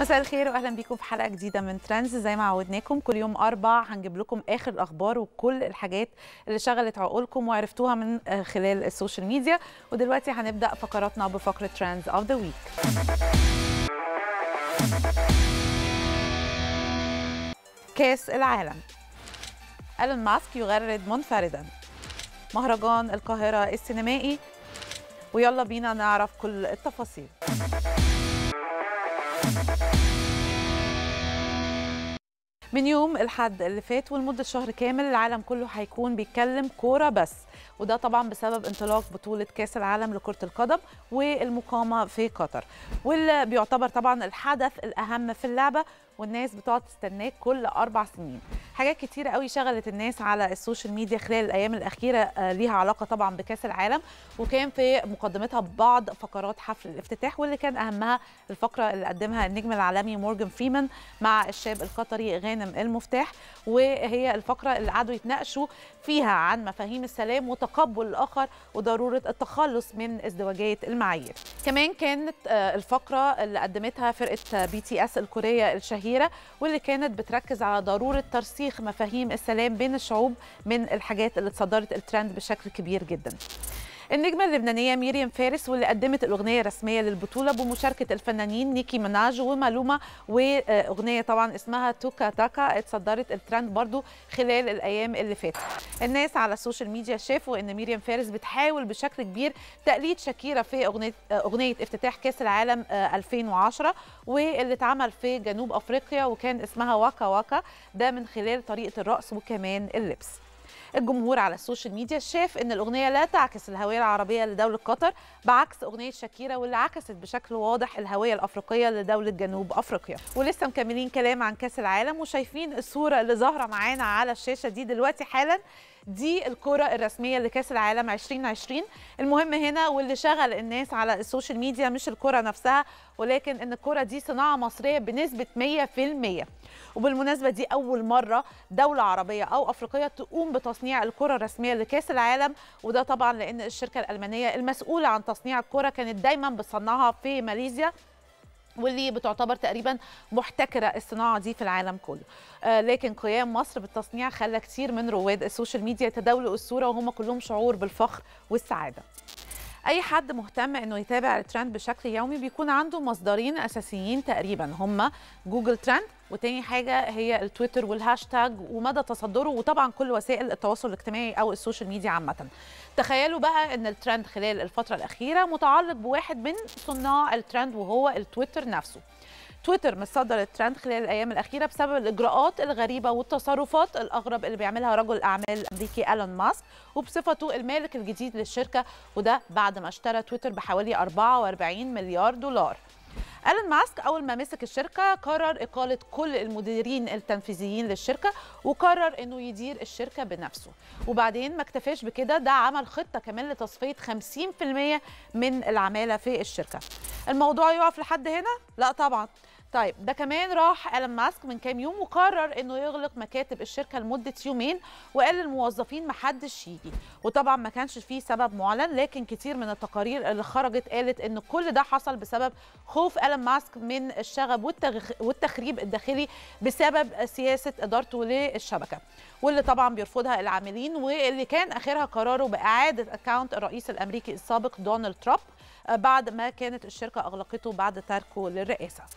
مساء الخير واهلا بيكم في حلقه جديده من ترندز زي ما عودناكم كل يوم اربع هنجيب لكم اخر الاخبار وكل الحاجات اللي شغلت عقولكم وعرفتوها من خلال السوشيال ميديا ودلوقتي هنبدا فقراتنا بفقره ترندز اوف ذا ويك كاس العالم ألون ماسك يغرد منفردا مهرجان القاهرة السينمائي ويلا بينا نعرف كل التفاصيل من يوم الحد اللي فات ولمدة شهر كامل العالم كله هيكون بيتكلم كورة بس وده طبعا بسبب انطلاق بطولة كاس العالم لكرة القدم والمقامة في قطر واللي بيعتبر طبعا الحدث الأهم في اللعبة والناس بتقعد تستناك كل اربع سنين حاجات كتيره قوي شغلت الناس على السوشيال ميديا خلال الايام الاخيره آه، ليها علاقه طبعا بكاس العالم وكان في مقدمتها بعض فقرات حفل الافتتاح واللي كان اهمها الفقره اللي قدمها النجم العالمي مورجان فريمان مع الشاب القطري غانم المفتاح وهي الفقره اللي قعدوا يتناقشوا فيها عن مفاهيم السلام وتقبل الاخر وضروره التخلص من ازدواجيه المعايير كمان كانت آه، الفقره اللي قدمتها فرقه آه، بي تي اس الكوريه الشهيره الشهيرة واللي كانت بتركز على ضرورة ترسيخ مفاهيم السلام بين الشعوب من الحاجات اللي اتصدرت الترند بشكل كبير جدا النجمة اللبنانية ميريم فارس واللي قدمت الأغنية الرسمية للبطولة بمشاركة الفنانين نيكي مناج ومالومة وأغنية طبعا اسمها توكا تاكا اتصدرت الترند برضو خلال الأيام اللي فاتت الناس على السوشيال ميديا شافوا إن ميريم فارس بتحاول بشكل كبير تقليد شاكيرا في أغنية, أغنية افتتاح كاس العالم 2010 آه، واللي اتعمل في جنوب أفريقيا وكان اسمها واكا واكا ده من خلال طريقة الرقص وكمان اللبس الجمهور على السوشيال ميديا شاف ان الاغنيه لا تعكس الهويه العربيه لدوله قطر بعكس اغنيه شاكيرا واللي عكست بشكل واضح الهويه الافريقيه لدوله جنوب افريقيا ولسه مكملين كلام عن كاس العالم وشايفين الصوره اللي ظاهره معانا على الشاشه دي دلوقتي حالا دي الكرة الرسميه لكاس العالم 2020 المهم هنا واللي شغل الناس على السوشيال ميديا مش الكرة نفسها ولكن ان الكرة دي صناعه مصريه بنسبه 100% وبالمناسبه دي اول مره دوله عربيه او افريقيه تقوم بتصنيع الكره الرسميه لكاس العالم وده طبعا لان الشركه الالمانيه المسؤوله عن تصنيع الكره كانت دايما بتصنعها في ماليزيا واللي بتعتبر تقريبا محتكره الصناعه دي في العالم كله آه لكن قيام مصر بالتصنيع خلى كتير من رواد السوشيال ميديا يتداولوا الصوره وهم كلهم شعور بالفخر والسعاده اي حد مهتم انه يتابع الترند بشكل يومي بيكون عنده مصدرين اساسيين تقريبا هما جوجل ترند وتاني حاجة هي التويتر والهاشتاج ومدى تصدره وطبعا كل وسائل التواصل الاجتماعي أو السوشيال ميديا عامة تخيلوا بقى أن الترند خلال الفترة الأخيرة متعلق بواحد من صناع الترند وهو التويتر نفسه تويتر متصدر الترند خلال الايام الاخيره بسبب الاجراءات الغريبه والتصرفات الاغرب اللي بيعملها رجل الاعمال الامريكي الون ماسك وبصفته المالك الجديد للشركه وده بعد ما اشترى تويتر بحوالي 44 مليار دولار ألان ماسك أول ما مسك الشركة قرر إقالة كل المديرين التنفيذيين للشركة وقرر إنه يدير الشركة بنفسه وبعدين ما اكتفاش بكده ده عمل خطة كمان لتصفية 50% من العمالة في الشركة الموضوع يقف لحد هنا؟ لا طبعا طيب ده كمان راح ايلون ماسك من كام يوم وقرر انه يغلق مكاتب الشركه لمده يومين وقال للموظفين محدش يجي وطبعا ما كانش فيه سبب معلن لكن كتير من التقارير اللي خرجت قالت ان كل ده حصل بسبب خوف ايلون ماسك من الشغب والتخريب الداخلي بسبب سياسه ادارته للشبكه واللي طبعا بيرفضها العاملين واللي كان اخرها قراره باعاده اكونت الرئيس الامريكي السابق دونالد ترامب آه، بعد ما كانت الشركه اغلقته بعد تركه للرئاسه